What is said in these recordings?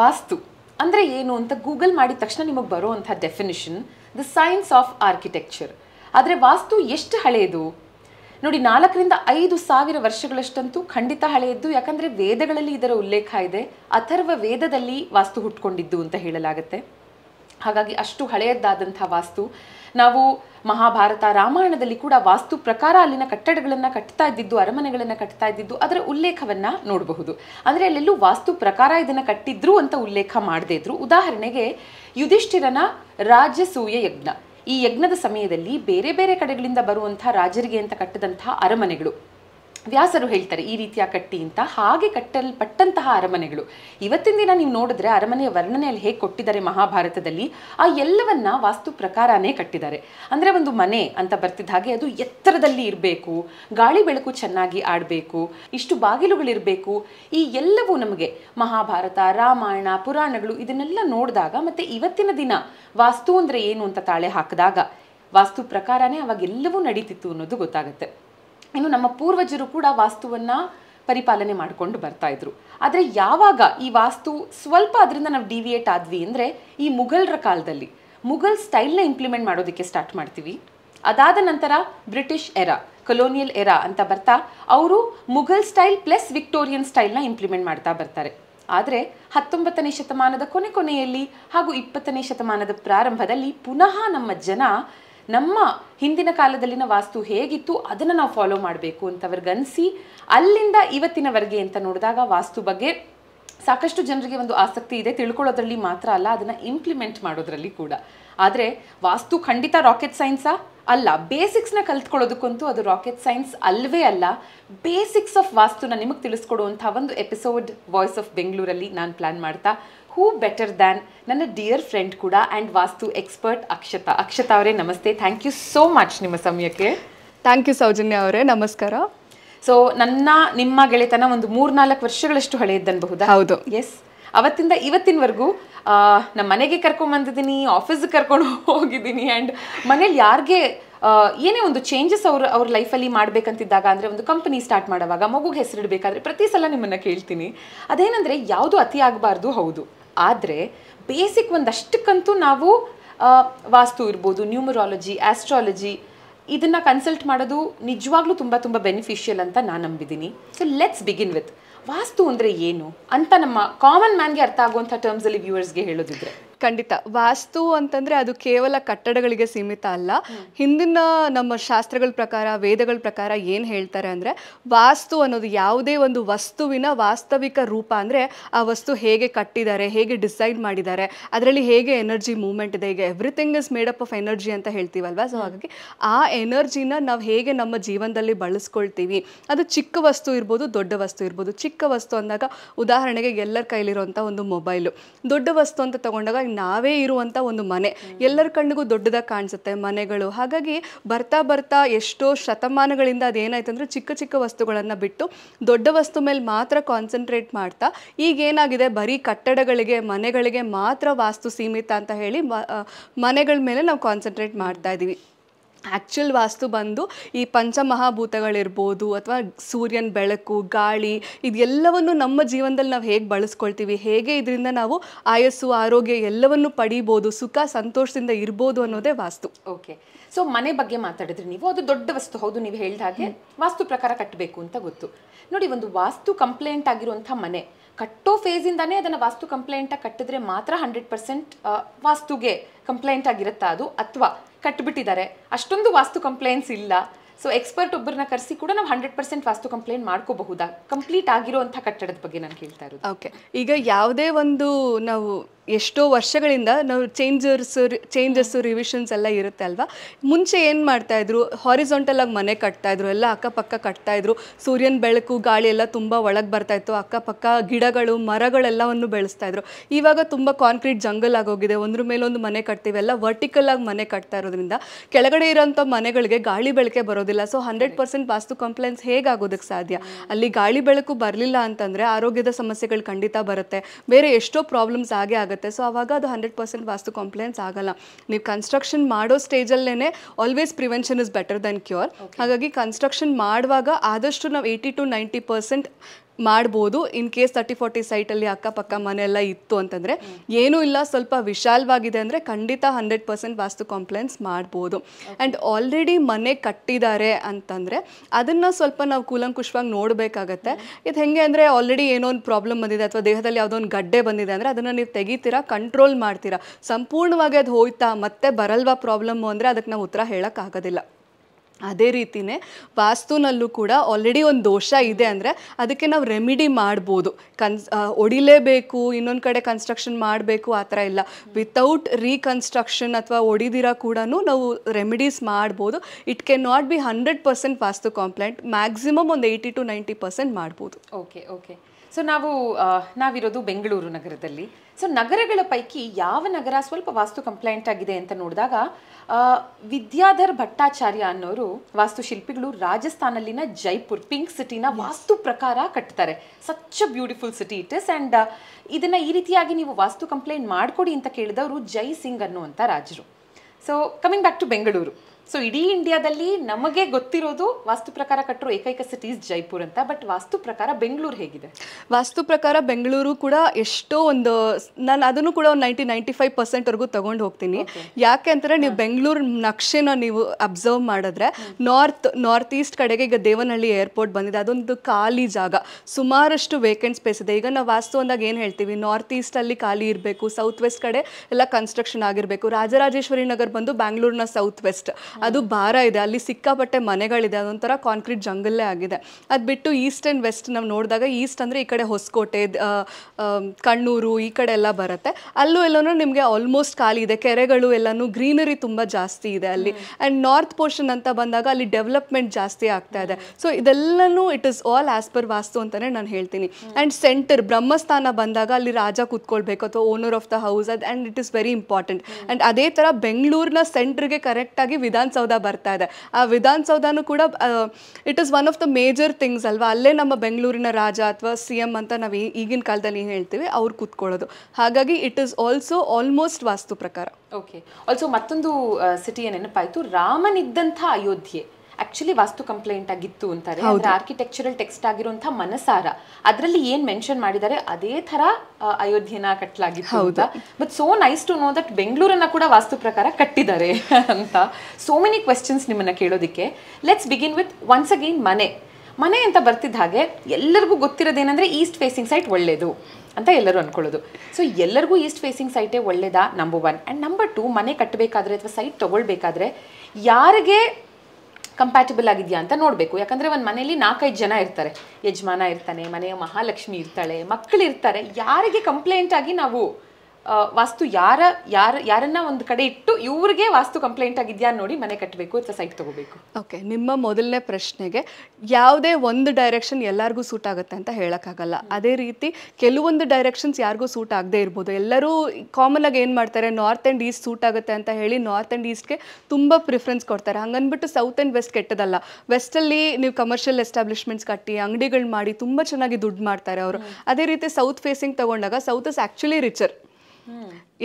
ವಾಸ್ತು ಅಂದರೆ ಏನು ಅಂತ ಗೂಗಲ್ ಮಾಡಿದ ತಕ್ಷಣ ನಿಮಗೆ ಬರುವಂಥ definition the science of architecture ಆದರೆ ವಾಸ್ತು ಎಷ್ಟು ಹಳೆಯದು ನೋಡಿ ನಾಲ್ಕರಿಂದ ಐದು ಸಾವಿರ ವರ್ಷಗಳಷ್ಟಂತೂ ಖಂಡಿತ ಹಳೆಯದ್ದು ಯಾಕಂದರೆ ವೇದಗಳಲ್ಲಿ ಇದರ ಉಲ್ಲೇಖ ಇದೆ ಅಥರ್ವ ವೇದದಲ್ಲಿ ವಾಸ್ತು ಹುಟ್ಕೊಂಡಿದ್ದು ಅಂತ ಹೇಳಲಾಗುತ್ತೆ ಹಾಗಾಗಿ ಅಷ್ಟು ಹಳೆಯದ್ದಾದಂಥ ವಾಸ್ತು ನಾವು ಮಹಾಭಾರತ ರಾಮಾಯಣದಲ್ಲಿ ಕೂಡ ವಾಸ್ತು ಪ್ರಕಾರ ಅಲ್ಲಿನ ಕಟ್ಟಡಗಳನ್ನು ಕಟ್ತಾ ಇದ್ದಿದ್ದು ಅರಮನೆಗಳನ್ನು ಕಟ್ತಾ ಇದ್ದಿದ್ದು ಅದರ ಉಲ್ಲೇಖವನ್ನು ನೋಡಬಹುದು ಅಂದರೆ ಅಲ್ಲೆಲ್ಲೂ ವಾಸ್ತು ಪ್ರಕಾರ ಇದನ್ನು ಕಟ್ಟಿದ್ರು ಅಂತ ಉಲ್ಲೇಖ ಮಾಡದೇ ಇದ್ರು ಉದಾಹರಣೆಗೆ ಯುಧಿಷ್ಠಿರನ ರಾಜಸೂಯ ಯಜ್ಞ ಈ ಯಜ್ಞದ ಸಮಯದಲ್ಲಿ ಬೇರೆ ಬೇರೆ ಕಡೆಗಳಿಂದ ಬರುವಂಥ ರಾಜರಿಗೆ ಅಂತ ಕಟ್ಟಿದಂಥ ಅರಮನೆಗಳು ವ್ಯಾಸರು ಹೇಳ್ತಾರೆ ಈ ರೀತಿಯ ಕಟ್ಟಿ ಅಂತ ಹಾಗೆ ಕಟ್ಟಲ್ಪಟ್ಟಂತಹ ಅರಮನೆಗಳು ಇವತ್ತಿನ ದಿನ ನೀವು ನೋಡಿದ್ರೆ ಅರಮನೆಯ ವರ್ಣನೆಯಲ್ಲಿ ಹೇಗೆ ಕೊಟ್ಟಿದ್ದಾರೆ ಮಹಾಭಾರತದಲ್ಲಿ ಆ ಎಲ್ಲವನ್ನ ವಾಸ್ತು ಪ್ರಕಾರನೇ ಕಟ್ಟಿದ್ದಾರೆ ಅಂದರೆ ಒಂದು ಮನೆ ಅಂತ ಬರ್ತಿದ್ದ ಹಾಗೆ ಅದು ಎತ್ತರದಲ್ಲಿ ಇರಬೇಕು ಗಾಳಿ ಬೆಳಕು ಚೆನ್ನಾಗಿ ಆಡಬೇಕು ಇಷ್ಟು ಬಾಗಿಲುಗಳಿರಬೇಕು ಈ ಎಲ್ಲವೂ ನಮಗೆ ಮಹಾಭಾರತ ರಾಮಾಯಣ ಪುರಾಣಗಳು ಇದನ್ನೆಲ್ಲ ನೋಡಿದಾಗ ಮತ್ತು ಇವತ್ತಿನ ದಿನ ವಾಸ್ತು ಅಂದರೆ ಏನು ಅಂತ ತಾಳೆ ಹಾಕಿದಾಗ ವಾಸ್ತು ಪ್ರಕಾರನೇ ಅವಾಗೆಲ್ಲವೂ ನಡೀತಿತ್ತು ಅನ್ನೋದು ಗೊತ್ತಾಗುತ್ತೆ ಇನ್ನು ನಮ್ಮ ಪೂರ್ವಜರು ಕೂಡ ವಾಸ್ತುವನ್ನ ಪರಿಪಾಲನೆ ಮಾಡಿಕೊಂಡು ಬರ್ತಾ ಇದ್ರು ಆದರೆ ಯಾವಾಗ ಈ ವಾಸ್ತು ಸ್ವಲ್ಪ ಅದರಿಂದ ನಾವು ಡಿವಿಯೇಟ್ ಆದ್ವಿ ಅಂದರೆ ಈ ಮುಘಲ್ರ ಕಾಲದಲ್ಲಿ ಮುಘಲ್ ಸ್ಟೈಲ್ನ ಇಂಪ್ಲಿಮೆಂಟ್ ಮಾಡೋದಕ್ಕೆ ಸ್ಟಾರ್ಟ್ ಮಾಡ್ತೀವಿ ಅದಾದ ನಂತರ ಬ್ರಿಟಿಷ್ ಎರಾ ಕಲೋನಿಯಲ್ ಎರಾ ಅಂತ ಬರ್ತಾ ಅವರು ಮುಘಲ್ ಸ್ಟೈಲ್ ಪ್ಲಸ್ ವಿಕ್ಟೋರಿಯನ್ ಸ್ಟೈಲ್ನ ಇಂಪ್ಲಿಮೆಂಟ್ ಮಾಡ್ತಾ ಬರ್ತಾರೆ ಆದರೆ ಹತ್ತೊಂಬತ್ತನೇ ಶತಮಾನದ ಕೊನೆ ಕೊನೆಯಲ್ಲಿ ಹಾಗೂ ಇಪ್ಪತ್ತನೇ ಶತಮಾನದ ಪ್ರಾರಂಭದಲ್ಲಿ ಪುನಃ ನಮ್ಮ ಜನ ನಮ್ಮ ಹಿಂದಿನ ಕಾಲದಲ್ಲಿನ ವಾಸ್ತು ಹೇಗಿತ್ತು ಅದನ್ನು ನಾವು ಫಾಲೋ ಮಾಡಬೇಕು ಅಂತ ಅವ್ರಿಗನಿಸಿ ಅಲ್ಲಿಂದ ಇವತ್ತಿನವರೆಗೆ ಅಂತ ನೋಡಿದಾಗ ವಾಸ್ತು ಬಗ್ಗೆ ಸಾಕಷ್ಟು ಜನರಿಗೆ ಒಂದು ಆಸಕ್ತಿ ಇದೆ ತಿಳ್ಕೊಳ್ಳೋದ್ರಲ್ಲಿ ಮಾತ್ರ ಅಲ್ಲ ಅದನ್ನು ಇಂಪ್ಲಿಮೆಂಟ್ ಮಾಡೋದ್ರಲ್ಲಿ ಕೂಡ ಆದರೆ ವಾಸ್ತು ಖಂಡಿತ ರಾಕೆಟ್ ಸೈನ್ಸಾ ಅಲ್ಲ ಬೇಸಿಕ್ಸ್ನ ಕಲ್ತ್ಕೊಳ್ಳೋದಕ್ಕಂತೂ ಅದು ರಾಕೆಟ್ ಸೈನ್ಸ್ ಅಲ್ಲವೇ ಅಲ್ಲ ಬೇಸಿಕ್ಸ್ ಆಫ್ ವಾಸ್ತುನ ನಿಮಗೆ ತಿಳಿಸ್ಕೊಡುವಂಥ ಒಂದು ಎಪಿಸೋಡ್ ವಾಯ್ಸ್ ಆಫ್ ಬೆಂಗಳೂರಲ್ಲಿ ನಾನು ಪ್ಲ್ಯಾನ್ ಮಾಡ್ತಾ ಹೂ ಬೆಟರ್ ದ್ಯಾನ್ ನನ್ನ ಡಿಯರ್ ಫ್ರೆಂಡ್ ಕೂಡ ಆ್ಯಂಡ್ ವಾಸ್ತು ಎಕ್ಸ್ಪರ್ಟ್ ಅಕ್ಷತಾ ಅಕ್ಷತಾ ಅವರೇ ನಮಸ್ತೆ ಥ್ಯಾಂಕ್ ಯು ಸೋ ಮಚ್ ನಿಮ್ಮ ಸಮಯಕ್ಕೆ ಥ್ಯಾಂಕ್ ಯು ಸೌಜನ್ಯ ಅವರೇ ನಮಸ್ಕಾರ ಸೊ ನನ್ನ ನಿಮ್ಮ ಗೆಳೆತನ ಒಂದು ಮೂರ್ನಾಲ್ಕು ವರ್ಷಗಳಷ್ಟು ಹಳೆಯದ್ದನ್ಬಹುದಾ ಹೌದು ಎಸ್ ಅವತ್ತಿಂದ ಇವತ್ತಿನವರೆಗೂ ನಮ್ಮ ಮನೆಗೆ ಕರ್ಕೊಂಡು ಬಂದಿದ್ದೀನಿ ಆಫೀಸಿಗೆ ಕರ್ಕೊಂಡು ಹೋಗಿದ್ದೀನಿ ಆ್ಯಂಡ್ ಮನೇಲಿ ಯಾರಿಗೆ ಏನೇ ಒಂದು ಚೇಂಜಸ್ ಅವರು ಅವ್ರ ಲೈಫಲ್ಲಿ ಮಾಡಬೇಕಂತಿದ್ದಾಗ ಅಂದರೆ ಒಂದು ಕಂಪನಿ ಸ್ಟಾರ್ಟ್ ಮಾಡುವಾಗ ಮಗುಗೆ ಹೆಸರಿಡಬೇಕಾದ್ರೆ ಪ್ರತಿ ಸಲ ನಿಮ್ಮನ್ನು ಕೇಳ್ತೀನಿ ಅದೇನೆಂದರೆ ಯಾವುದು ಅತಿ ಆಗಬಾರ್ದು ಹೌದು ಆದರೆ ಬೇಸಿಕ್ ಒಂದಷ್ಟಕ್ಕಂತೂ ನಾವು ವಾಸ್ತು ಇರ್ಬೋದು ನ್ಯೂಮರಾಲಜಿ ಆಸ್ಟ್ರಾಲಜಿ ಇದನ್ನು ಕನ್ಸಲ್ಟ್ ಮಾಡೋದು ನಿಜವಾಗ್ಲೂ ತುಂಬ ತುಂಬ ಬೆನಿಫಿಷಿಯಲ್ ಅಂತ ನಾನು ನಂಬಿದ್ದೀನಿ so let's begin with vastu ಅಂದರೆ ಏನು ಅಂತ ನಮ್ಮ ಕಾಮನ್ ಮ್ಯಾನ್ಗೆ ಅರ್ಥ ಆಗುವಂಥ ಟರ್ಮ್ಸಲ್ಲಿ ವ್ಯೂವರ್ಸ್ಗೆ ಹೇಳೋದಿದ್ರೆ ಖಂಡಿತ ವಾಸ್ತು ಅಂತಂದ್ರೆ ಅದು ಕೇವಲ ಕಟ್ಟಡಗಳಿಗೆ ಸೀಮಿತ ಅಲ್ಲ ಹಿಂದಿನ ನಮ್ಮ ಶಾಸ್ತ್ರಗಳ ಪ್ರಕಾರ ವೇದಗಳ ಪ್ರಕಾರ ಏನು ಹೇಳ್ತಾರೆ ಅಂದ್ರೆ ವಾಸ್ತು ಅನ್ನೋದು ಯಾವುದೇ ಒಂದು ವಸ್ತುವಿನ ವಾಸ್ತವಿಕ ರೂಪ ಅಂದ್ರೆ ಆ ವಸ್ತು ಹೇಗೆ ಕಟ್ಟಿದ್ದಾರೆ ಹೇಗೆ ಡಿಸೈನ್ ಮಾಡಿದ್ದಾರೆ ಅದರಲ್ಲಿ ಹೇಗೆ ಎನರ್ಜಿ ಮೂವ್ಮೆಂಟ್ ಇದೆ ಈಗ everything is made up of energy ಅಂತ ಹೇಳ್ತೀವಲ್ವಾ ಸೊ ಹಾಗಾಗಿ ಆ ಎನರ್ಜಿನ ನಾವು ಹೇಗೆ ನಮ್ಮ ಜೀವನದಲ್ಲಿ ಬಳಸ್ಕೊಳ್ತೀವಿ ಅದು ಚಿಕ್ಕ ವಸ್ತು ಇರ್ಬೋದು ದೊಡ್ಡ ವಸ್ತು ಇರ್ಬೋದು ಚಿಕ್ಕ ವಸ್ತು ಅಂದಾಗ ಉದಾಹರಣೆಗೆ ಎಲ್ಲರ ಕೈಲಿರುವಂಥ ಒಂದು ಮೊಬೈಲು ದೊಡ್ಡ ವಸ್ತು ಅಂತ ತಗೊಂಡಾಗ ನಾವೇ ಇರುವಂಥ ಒಂದು ಮನೆ ಎಲ್ಲರ ಕಣ್ಣಿಗೂ ದೊಡ್ಡದಾಗಿ ಕಾಣಿಸುತ್ತೆ ಮನೆಗಳು ಹಾಗಾಗಿ ಬರ್ತಾ ಬರ್ತಾ ಎಷ್ಟೋ ಶತಮಾನಗಳಿಂದ ಅದೇನಾಯ್ತಂದ್ರೆ ಚಿಕ್ಕ ಚಿಕ್ಕ ವಸ್ತುಗಳನ್ನು ಬಿಟ್ಟು ದೊಡ್ಡ ವಸ್ತು ಮೇಲೆ ಮಾತ್ರ ಕಾನ್ಸಂಟ್ರೇಟ್ ಮಾಡ್ತಾ ಈಗ ಏನಾಗಿದೆ ಬರೀ ಕಟ್ಟಡಗಳಿಗೆ ಮನೆಗಳಿಗೆ ಮಾತ್ರ ವಾಸ್ತು ಸೀಮಿತ ಅಂತ ಹೇಳಿ ಮನೆಗಳ ಮೇಲೆ ನಾವು ಕಾನ್ಸಂಟ್ರೇಟ್ ಮಾಡ್ತಾ ಇದ್ದೀವಿ ಆ್ಯಕ್ಚುಲ್ ವಾಸ್ತು ಬಂದು ಈ ಪಂಚಮಹಾಭೂತಗಳಿರ್ಬೋದು ಅಥವಾ ಸೂರ್ಯನ ಬೆಳಕು ಗಾಳಿ ಇದೆಲ್ಲವನ್ನು ನಮ್ಮ ಜೀವನದಲ್ಲಿ ನಾವು ಹೇಗೆ ಬಳಸ್ಕೊಳ್ತೀವಿ ಹೇಗೆ ಇದರಿಂದ ನಾವು ಆಯಸ್ಸು ಆರೋಗ್ಯ ಎಲ್ಲವನ್ನು ಪಡೀಬೋದು ಸುಖ ಸಂತೋಷದಿಂದ ಇರ್ಬೋದು ಅನ್ನೋದೇ ವಾಸ್ತು ಓಕೆ ಸೊ ಮನೆ ಬಗ್ಗೆ ಮಾತಾಡಿದ್ರಿ ನೀವು ಅದು ದೊಡ್ಡ ವಸ್ತು ಹೌದು ನೀವು ಹೇಳಿದ ಹಾಗೆ ವಾಸ್ತು ಪ್ರಕಾರ ಕಟ್ಟಬೇಕು ಅಂತ ಗೊತ್ತು ನೋಡಿ ಒಂದು ವಾಸ್ತು ಕಂಪ್ಲೇಂಟ್ ಆಗಿರುವಂಥ ಮನೆ ಕಟ್ಟೋ ಫೇಸಿಂದಾನೇ ಅದನ್ನು ವಾಸ್ತು ಕಂಪ್ಲೇಂಟಾಗಿ ಕಟ್ಟಿದ್ರೆ ಮಾತ್ರ ಹಂಡ್ರೆಡ್ ಪರ್ಸೆಂಟ್ ವಾಸ್ತುಗೆ ಕಂಪ್ಲೇಂಟ್ ಆಗಿರುತ್ತಾ ಅದು ಅಥವಾ ಕಟ್ಬಿಟ್ಟಿದ್ದಾರೆ ಅಷ್ಟೊಂದು ವಾಸ್ತು ಕಂಪ್ಲೇಂಟ್ಸ್ ಇಲ್ಲ ಸೊ ಎಕ್ಸ್ಪರ್ಟ್ ಒಬ್ಬರನ್ನ ಕರೆಸಿ ಕೂಡ ನಾವು ಹಂಡ್ರೆಡ್ ಪರ್ಸೆಂಟ್ ವಾಸ್ತು ಕಂಪ್ಲೇಂಟ್ ಮಾಡ್ಕೋಬಹುದಾ ಕಂಪ್ಲೀಟ್ ಅಂತ ಕಟ್ಟಡದ ಬಗ್ಗೆ ನಾನು ಕೇಳ್ತಾ ಇರೋದು ಓಕೆ ಈಗ ಯಾವುದೇ ಒಂದು ನಾವು ಎಷ್ಟೋ ವರ್ಷಗಳಿಂದ ನಾವು ಚೇಂಜರ್ಸ್ ಚೇಂಜಸ್ಸು ರಿವಿಷನ್ಸ್ ಎಲ್ಲ ಇರುತ್ತೆ ಅಲ್ವಾ ಮುಂಚೆ ಏನು ಮಾಡ್ತಾಯಿದ್ರು ಹಾರಿಸೋಂಟಲ್ಲಾಗಿ ಮನೆ ಕಟ್ತಾಯಿದ್ರು ಎಲ್ಲ ಅಕ್ಕಪಕ್ಕ ಕಟ್ತಾಯಿದ್ರು ಸೂರ್ಯನ ಬೆಳಕು ಗಾಳಿ ಎಲ್ಲ ತುಂಬ ಒಳಗೆ ಬರ್ತಾಯಿತ್ತು ಅಕ್ಕಪಕ್ಕ ಗಿಡಗಳು ಮರಗಳೆಲ್ಲವನ್ನು ಬೆಳೆಸ್ತಾಯಿದ್ರು ಇವಾಗ ತುಂಬ ಕಾಂಕ್ರೀಟ್ ಜಂಗಲ್ ಆಗೋಗಿದೆ ಒಂದ್ರ ಮೇಲೊಂದು ಮನೆ ಕಟ್ತೀವಿ ಎಲ್ಲ ವರ್ಟಿಕಲ್ ಆಗಿ ಮನೆ ಕಟ್ತಾ ಇರೋದ್ರಿಂದ ಕೆಳಗಡೆ ಇರೋಂಥ ಮನೆಗಳಿಗೆ ಗಾಳಿ ಬೆಳಕೆ ಬರೋದಿಲ್ಲ so hundred percent vastu complaints ಹೇಗಾಗೋದಕ್ಕೆ ಸಾಧ್ಯ ಅಲ್ಲಿ ಗಾಳಿ ಬೆಳಕು ಬರಲಿಲ್ಲ ಅಂತಂದರೆ ಆರೋಗ್ಯದ ಸಮಸ್ಯೆಗಳು ಖಂಡಿತ ಬರುತ್ತೆ ಬೇರೆ ಎಷ್ಟೋ ಪ್ರಾಬ್ಲಮ್ಸ್ ಆಗೇ ಆಗುತ್ತೆ ಆಗುತ್ತೆ ಸೊ ಆವಾಗ ಅದು ಹಂಡ್ರೆಡ್ ಪರ್ಸೆಂಟ್ ವಾಸ್ತು ಕಂಪ್ಲೇಂಟ್ಸ್ ಆಗಲ್ಲ ನೀವು ಕನ್ಸ್ಟ್ರಕ್ಷನ್ ಮಾಡೋ ಸ್ಟೇಜಲ್ಲೇ always prevention is better than cure ಹಾಗಾಗಿ ಕನ್ಸ್ಟ್ರಕ್ಷನ್ ಮಾಡುವಾಗ ಆದಷ್ಟು ನಾವು ಏಯ್ಟಿ ಟು ನೈಂಟಿ ಪರ್ಸೆಂಟ್ ಮಾಡ್ಬೋದು ಇನ್ ಕೇಸ್ ತರ್ಟಿ ಫೋರ್ಟಿ ಸೈಟಲ್ಲಿ ಅಕ್ಕಪಕ್ಕ ಮನೆ ಎಲ್ಲ ಇತ್ತು ಅಂತಂದರೆ ಏನೂ ಇಲ್ಲ ಸ್ವಲ್ಪ ವಿಶಾಲವಾಗಿದೆ ಅಂದರೆ ಖಂಡಿತ ಹಂಡ್ರೆಡ್ ಪರ್ಸೆಂಟ್ ವಾಸ್ತು ಕಾಂಪ್ಲೆನ್ಸ್ ಮಾಡ್ಬೋದು ಆ್ಯಂಡ್ ಆಲ್ರೆಡಿ ಮನೆ ಕಟ್ಟಿದ್ದಾರೆ ಅಂತಂದರೆ ಅದನ್ನು ಸ್ವಲ್ಪ ನಾವು ಕೂಲಂಕುಷವಾಗಿ ನೋಡಬೇಕಾಗತ್ತೆ ಇದು ಹೆಂಗೆ ಅಂದರೆ ಆಲ್ರೆಡಿ ಏನೋ ಒಂದು ಪ್ರಾಬ್ಲಮ್ ಬಂದಿದೆ ಅಥವಾ ದೇಹದಲ್ಲಿ ಯಾವುದೋ ಒಂದು ಗಡ್ಡೆ ಬಂದಿದೆ ಅಂದರೆ ಅದನ್ನು ನೀವು ತೆಗಿತೀರಾ ಕಂಟ್ರೋಲ್ ಮಾಡ್ತೀರಾ ಸಂಪೂರ್ಣವಾಗಿ ಅದು ಹೋಯ್ತಾ ಮತ್ತೆ ಬರಲ್ವಾ ಪ್ರಾಬ್ಲಮ್ಮು ಅಂದರೆ ಅದಕ್ಕೆ ನಾವು ಉತ್ತರ ಹೇಳೋಕ್ಕಾಗೋದಿಲ್ಲ ಅದೇ ರೀತಿಯೇ ವಾಸ್ತುನಲ್ಲೂ ಕೂಡ ಆಲ್ರೆಡಿ ಒಂದು ದೋಷ ಇದೆ ಅಂದರೆ ಅದಕ್ಕೆ ನಾವು ರೆಮಿಡಿ ಮಾಡ್ಬೋದು ಕನ್ ಒಡಿಲೇಬೇಕು ಇನ್ನೊಂದು ಕಡೆ ಕನ್ಸ್ಟ್ರಕ್ಷನ್ ಮಾಡಬೇಕು ಆ ಥರ ಇಲ್ಲ ವಿತೌಟ್ ರೀಕನ್ಸ್ಟ್ರಕ್ಷನ್ ಅಥವಾ ಒಡಿದಿರ ಕೂಡ ನಾವು ರೆಮಿಡೀಸ್ ಮಾಡ್ಬೋದು it can not be hundred percent vastu compliant maximum ಒಂದು ಏಯ್ಟಿ ಟು ನೈಂಟಿ ಪರ್ಸೆಂಟ್ ಮಾಡ್ಬೋದು ಓಕೆ ಓಕೆ ಸೊ ನಾವು ನಾವಿರೋದು ಬೆಂಗಳೂರು ನಗರದಲ್ಲಿ ಸೊ ನಗರಗಳ ಪೈಕಿ ಯಾವ ನಗರ ಸ್ವಲ್ಪ ವಾಸ್ತು ಕಂಪ್ಲೇಂಟ್ ಆಗಿದೆ ಅಂತ ನೋಡಿದಾಗ ವಿದ್ಯಾಧರ್ ಭಟ್ಟಾಚಾರ್ಯ ಅನ್ನೋರು ವಾಸ್ತುಶಿಲ್ಪಿಗಳು ರಾಜಸ್ಥಾನಲ್ಲಿನ ಜೈಪುರ್ ಪಿಂಕ್ ಸಿಟಿನ ವಾಸ್ತು ಪ್ರಕಾರ ಕಟ್ತಾರೆ such a beautiful city it is and ಇದನ್ನ ಈ ರೀತಿಯಾಗಿ ನೀವು ವಾಸ್ತು ಕಂಪ್ಲೇಂಟ್ ಮಾಡಿಕೊಡಿ ಅಂತ ಕೇಳಿದವರು ಜೈ ಸಿಂಗ್ ಅನ್ನುವಂಥ ರಾಜರು so coming back to Bengaluru so ಇಡೀ ಇಂಡಿಯಾದಲ್ಲಿ ನಮಗೆ ಗೊತ್ತಿರೋದು ವಾಸ್ತು ಪ್ರಕಾರ ಕಟ್ಟರು ಏಕೈಕ ಸಿಟೀಸ್ ಜೈಪುರ್ ಅಂತ ಬಟ್ ವಾಸ್ತು ಪ್ರಕಾರ ಬೆಂಗಳೂರು ಹೇಗಿದೆ ವಾಸ್ತು ಪ್ರಕಾರ ಬೆಂಗಳೂರು ಕೂಡ ಎಷ್ಟೋ ಒಂದು ನಾನು ಅದನ್ನು ಕೂಡ ಒಂದು ನೈಂಟಿ ನೈಂಟಿ ಫೈವ್ ಪರ್ಸೆಂಟ್ವರೆಗೂ ತೊಗೊಂಡು ಹೋಗ್ತೀನಿ ಯಾಕೆ ಅಂತಂದರೆ ನೀವು ಬೆಂಗಳೂರು ನಕ್ಷೆನ ನೀವು ಅಬ್ಸರ್ವ್ ಮಾಡಿದ್ರೆ ನಾರ್ತ್ ನಾರ್ತ್ ಈಸ್ಟ್ ಕಡೆಗೆ ಈಗ ದೇವನಹಳ್ಳಿ ಏರ್ಪೋರ್ಟ್ ಬಂದಿದೆ ಅದೊಂದು ಖಾಲಿ ಜಾಗ ಸುಮಾರಷ್ಟು ವೇಕೆಂಟ್ ಸ್ಪೇಸ್ ಇದೆ ಈಗ ನಾವು ವಾಸ್ತು ಅಂದಾಗ ಏನು ಹೇಳ್ತೀವಿ ನಾರ್ತ್ ಈಸ್ಟಲ್ಲಿ ಖಾಲಿ ಇರಬೇಕು ಸೌತ್ ವೆಸ್ಟ್ ಕಡೆ ಎಲ್ಲ ಕನ್ಸ್ಟ್ರಕ್ಷನ್ ಆಗಿರಬೇಕು ರಾಜರಾಜೇಶ್ವರಿ ನಗರ್ ಬಂದು ಬ್ಯಾಂಗ್ಳೂರಿನ ಸೌತ್ ವೆಸ್ಟ್ ಅದು ಭಾರ ಇದೆ ಅಲ್ಲಿ ಸಿಕ್ಕಾಪಟ್ಟೆ ಮನೆಗಳಿದೆ ಅದೊಂಥರ ಕಾಂಕ್ರೀಟ್ ಜಂಗಲ್ಲೇ ಆಗಿದೆ ಅದು ಬಿಟ್ಟು ಈಸ್ಟ್ ಆ್ಯಂಡ್ ವೆಸ್ಟ್ ನಾವು ನೋಡಿದಾಗ ಈಸ್ಟ್ ಅಂದರೆ ಈ ಕಡೆ ಹೊಸಕೋಟೆ ಕಣ್ಣೂರು ಈ ಕಡೆ ಎಲ್ಲ ಬರುತ್ತೆ ಅಲ್ಲೂ ಎಲ್ಲನೂ ನಿಮಗೆ ಆಲ್ಮೋಸ್ಟ್ ಖಾಲಿ ಇದೆ ಕೆರೆಗಳು ಎಲ್ಲನೂ ಗ್ರೀನರಿ ತುಂಬ ಜಾಸ್ತಿ ಇದೆ ಅಲ್ಲಿ ಆ್ಯಂಡ್ ನಾರ್ತ್ ಪೋರ್ಷನ್ ಅಂತ ಬಂದಾಗ ಅಲ್ಲಿ ಡೆವಲಪ್ಮೆಂಟ್ ಜಾಸ್ತಿ ಆಗ್ತಾ ಇದೆ ಸೊ ಇದೆಲ್ಲನೂ it is all as per vastu ಅಂತಲೇ ನಾನು ಹೇಳ್ತೀನಿ ಆ್ಯಂಡ್ ಸೆಂಟರ್ ಬ್ರಹ್ಮಸ್ಥಾನ ಬಂದಾಗ ಅಲ್ಲಿ ರಾಜ ಕೂತ್ಕೊಳ್ಬೇಕು ಅಥವಾ ಓನರ್ ಆಫ್ ದ ಹೌಸ್ ಅದು and it is very important and ಅದೇ ಥರ ಬೆಂಗಳೂರಿನ ಸೆಂಟ್ರಿಗೆ ಕರೆಕ್ಟಾಗಿ ವಿಧಾನ ವಿಧಾನಸೌಧ ಬರ್ತಾ ಇದೆ ಆ ವಿಧಾನಸೌಧನೂ ಕೂಡ it is one of the major things ಅಲ್ವಾ ಅಲ್ಲೇ ನಮ್ಮ ಬೆಂಗಳೂರಿನ ರಾಜ ಅಥವಾ ಸಿ ಎಮ್ ಅಂತ ನಾವು ಈಗಿನ ಕಾಲದಲ್ಲಿ ಹೇಳ್ತೀವಿ ಅವ್ರು ಕೂತ್ಕೊಳ್ಳೋದು ಹಾಗಾಗಿ it is also almost vastu ಪ್ರಕಾರ ಓಕೆ ಆಲ್ಸೋ ಮತ್ತೊಂದು ಸಿಟಿಯ ನೆನಪಾಯಿತು ರಾಮನಿದ್ದಂಥ ಅಯೋಧ್ಯೆ ಆಕ್ಚುಲಿ ವಾಸ್ತು ಕಂಪ್ಲೇಂಟ್ ಆಗಿತ್ತು ಅಂತಾರೆ ಆರ್ಕಿಟೆಕ್ಚರಲ್ ಟೆಕ್ಸ್ಟ್ ಆಗಿರುವಂತಹ ಮನಸಾರ ಅದರಲ್ಲಿ ಏನ್ ಮೆನ್ಷನ್ ಮಾಡಿದ್ದಾರೆ ಅದೇ ತರ ಅಯೋಧ್ಯೆನ ಕಟ್ಟಲಾಗಿತ್ತು but so nice to know that ಬೆಂಗಳೂರನ್ನ ಕೂಡ ವಾಸ್ತು ಪ್ರಕಾರ ಕಟ್ಟಿದ್ದಾರೆ ಅಂತ ಸೋ ಮೆನಿ ಕ್ವೆಶನ್ಸ್ ನಿಮ್ಮನ್ನ ಕೇಳೋದಿಕ್ಕೆ let's begin with once again ಮನೆ ಮನೆ ಅಂತ ಬರ್ತಿದ್ದ ಹಾಗೆ ಎಲ್ಲರಿಗೂ ಗೊತ್ತಿರೋದೇನಂದ್ರೆ ಈಸ್ಟ್ ಫೇಸಿಂಗ್ ಸೈಟ್ ಒಳ್ಳೇದು ಅಂತ ಎಲ್ಲರೂ ಅನ್ಕೊಳ್ಳೋದು ಸೊ ಎಲ್ಲರಿಗೂ ಈಸ್ಟ್ ಫೇಸಿಂಗ್ ಸೈಟೇ ಒಳ್ಳೇದಾ number one and number two ಮನೆ ಕಟ್ಟಬೇಕಾದ್ರೆ ಅಥವಾ ಸೈಟ್ ತೊಗೊಳ್ಬೇಕಾದ್ರೆ ಯಾರಿಗೆ ಕಂಪ್ಯಾಟಿಬಲ್ ಆಗಿದೆಯಾ ಅಂತ ನೋಡಬೇಕು ಯಾಕಂದರೆ ಒಂದು ಮನೆಯಲ್ಲಿ ನಾಲ್ಕೈದು ಜನ ಇರ್ತಾರೆ ಯಜಮಾನ ಇರ್ತಾನೆ ಮನೆಯ ಮಹಾಲಕ್ಷ್ಮಿ ಇರ್ತಾಳೆ ಮಕ್ಕಳಿರ್ತಾರೆ ಯಾರಿಗೆ ಕಂಪ್ಲೇಂಟ್ ಆಗಿ ನಾವು ವಾಸ್ತು ಯಾರ ಯಾರ ಯಾರನ್ನ ಒಂದು ಕಡೆ ಇಟ್ಟು ಇವ್ರಿಗೆ ವಾಸ್ತು ಕಂಪ್ಲೇಂಟ್ ಆಗಿದ್ಯಾ ನೋಡಿ ಮನೆ ಕಟ್ಟಬೇಕು ಅಥವಾ ಸೈಟ್ ತಗೋಬೇಕು ಓಕೆ ನಿಮ್ಮ ಮೊದಲನೇ ಪ್ರಶ್ನೆಗೆ ಯಾವುದೇ ಒಂದು ಡೈರೆಕ್ಷನ್ ಎಲ್ಲರಿಗೂ ಸೂಟ್ ಆಗುತ್ತೆ ಅಂತ ಹೇಳೋಕ್ಕಾಗಲ್ಲ ಅದೇ ರೀತಿ ಕೆಲವೊಂದು ಡೈರೆಕ್ಷನ್ಸ್ ಯಾರಿಗೂ ಸೂಟ್ ಆಗದೆ ಇರ್ಬೋದು ಎಲ್ಲರೂ ಕಾಮನ್ ಆಗಿ ಏನು ಮಾಡ್ತಾರೆ ನಾರ್ತ್ ಆ್ಯಂಡ್ ಈಸ್ಟ್ ಸೂಟ್ ಆಗುತ್ತೆ ಅಂತ ಹೇಳಿ ನಾರ್ತ್ ಆ್ಯಂಡ್ ಈಸ್ಟ್ಗೆ ತುಂಬ ಪ್ರಿಫರೆನ್ಸ್ ಕೊಡ್ತಾರೆ ಹಂಗನ್ಬಿಟ್ಟು ಸೌತ್ ಆ್ಯಂಡ್ ವೆಸ್ಟ್ ಕೆಟ್ಟದಲ್ಲ ವೆಸ್ಟಲ್ಲಿ ನೀವು ಕಮರ್ಷಿಯಲ್ ಎಸ್ಟಾಬ್ಲಿಷ್ಮೆಂಟ್ಸ್ ಕಟ್ಟಿ ಅಂಗಡಿಗಳು ಮಾಡಿ ತುಂಬ ಚೆನ್ನಾಗಿ ದುಡ್ಡು ಮಾಡ್ತಾರೆ ಅವರು ಅದೇ ರೀತಿ ಸೌತ್ ಫೇಸಿಂಗ್ ತಗೊಂಡಾಗ ಸೌತ್ ಇಸ್ ಆ್ಯಕ್ಚುಲಿ ರಿಚರ್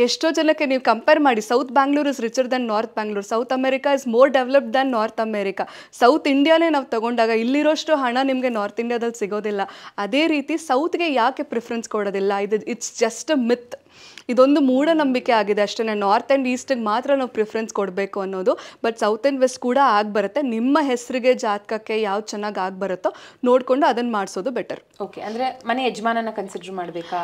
ಎಷ್ಟೋ ಜನಕ್ಕೆ ನೀವು ಕಂಪೇರ್ ಮಾಡಿ south Bangalore is richer than north Bangalore South America is more developed than North America south ಇಂಡಿಯಾನೇ ನಾವು ತಗೊಂಡಾಗ ಇಲ್ಲಿರೋಷ್ಟು ಹಣ ನಿಮಗೆ ನಾರ್ತ್ ಇಂಡಿಯಾದಲ್ಲಿ ಸಿಗೋದಿಲ್ಲ ಅದೇ ರೀತಿ ಸೌತ್ಗೆ ಯಾಕೆ ಪ್ರಿಫರೆನ್ಸ್ ಕೊಡೋದಿಲ್ಲ ಇದು ಇಟ್ಸ್ ಜಸ್ಟ್ ಅ ಮಿತ್ ಇದೊಂದು ಮೂಢನಂಬಿಕೆ ಆಗಿದೆ ಅಷ್ಟೇ ನಾರ್ತ್ ಆ್ಯಂಡ್ ಈಸ್ಟಿಗೆ ಮಾತ್ರ ನಾವು ಪ್ರಿಫರೆನ್ಸ್ ಕೊಡಬೇಕು ಅನ್ನೋದು ಬಟ್ ಸೌತ್ ಆ್ಯಂಡ್ ವೆಸ್ಟ್ ಕೂಡ ಆಗಿ ಬರುತ್ತೆ ನಿಮ್ಮ ಹೆಸರಿಗೆ ಜಾತಕಕ್ಕೆ ಯಾವ್ದು ಚೆನ್ನಾಗಿ ಆಗಿ ಬರುತ್ತೋ ನೋಡಿಕೊಂಡು ಅದನ್ನು ಮಾಡಿಸೋದು ಬೆಟರ್ ಓಕೆ ಅಂದರೆ ಮನೆ ಯಜಮಾನನ ಕನ್ಸಿಡರ್ ಮಾಡಬೇಕಾ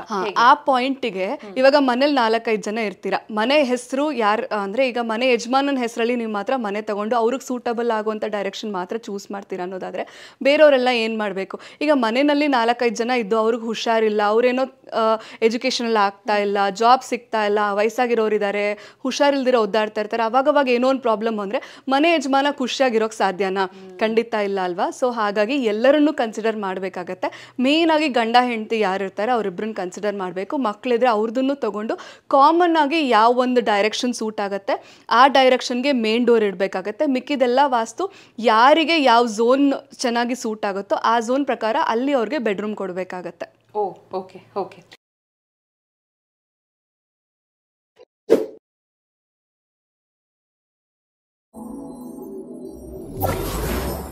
ಆ ಪಾಯಿಂಟಿಗೆ ಇವಾಗ ಮನೇಲಿ ನಾಲ್ಕೈದು ಜನ ಇರ್ತೀರಾ ಮನೆ ಹೆಸರು ಯಾರು ಅಂದರೆ ಈಗ ಮನೆ ಯಜಮಾನನ ಹೆಸರಲ್ಲಿ ನೀವು ಮಾತ್ರ ಮನೆ ತಗೊಂಡು ಅವ್ರಿಗೆ ಸೂಟಬಲ್ ಆಗುವಂಥ ಡೈರೆಕ್ಷನ್ ಮಾತ್ರ ಚೂಸ್ ಮಾಡ್ತೀರಾ ಅನ್ನೋದಾದರೆ ಬೇರೆಯವರೆಲ್ಲ ಏನು ಮಾಡಬೇಕು ಈಗ ಮನೆಯಲ್ಲಿ ನಾಲ್ಕೈದು ಜನ ಇದ್ದು ಅವ್ರಿಗೆ ಹುಷಾರಿಲ್ಲ ಅವರೇನೋ ಎಜುಕೇಷನಲ್ಲಿ ಆಗ್ತಾ ಇಲ್ಲ ಜಾಬ್ ಸಿಗ್ತಾ ಇಲ್ಲ ವಯಸ್ಸಾಗಿರೋರಿದ್ದಾರೆ ಹುಷಾರಿಲ್ದಿರೋ ಒದ್ದಾಡ್ತಾ ಇರ್ತಾರೆ ಅವಾಗವಾಗ ಏನೋ ಒಂದು ಪ್ರಾಬ್ಲಮ್ ಅಂದರೆ ಮನೆ ಯಜಮಾನ ಖುಷಿಯಾಗಿರೋಕ್ಕೆ ಸಾಧ್ಯನಾ ಖಂಡಿತ ಇಲ್ಲ ಅಲ್ವಾ ಸೊ ಹಾಗಾಗಿ ಎಲ್ಲರನ್ನೂ ಕನ್ಸಿಡರ್ ಮಾಡಬೇಕಾಗತ್ತೆ ಮೇಯ್ನಾಗಿ ಗಂಡ ಹೆಂಡತಿ ಯಾರಿರ್ತಾರೆ ಅವರಿಬ್ಬರನ್ನ ಕನ್ಸಿಡರ್ ಮಾಡಬೇಕು ಮಕ್ಕಳಿದ್ರೆ ಅವ್ರದ್ದನ್ನು ತೊಗೊಂಡು ಕಾಮನ್ ಆಗಿ ಯಾವ ಒಂದು ಡೈರೆಕ್ಷನ್ ಸೂಟ್ ಆಗುತ್ತೆ ಆ ಡೈರೆಕ್ಷನ್ಗೆ ಮೇನ್ ಡೋರ್ ಇಡಬೇಕಾಗತ್ತೆ ಮಿಕ್ಕಿದೆಲ್ಲ ವಾಸ್ತು ಯಾರಿಗೆ ಯಾವ ಝೋನ್ ಚೆನ್ನಾಗಿ ಸೂಟ್ ಆಗುತ್ತೋ ಆ ಝೋನ್ ಪ್ರಕಾರ ಅಲ್ಲಿ ಅವ್ರಿಗೆ ಬೆಡ್ರೂಮ್ ಕೊಡಬೇಕಾಗತ್ತೆ Oh, okay, okay. you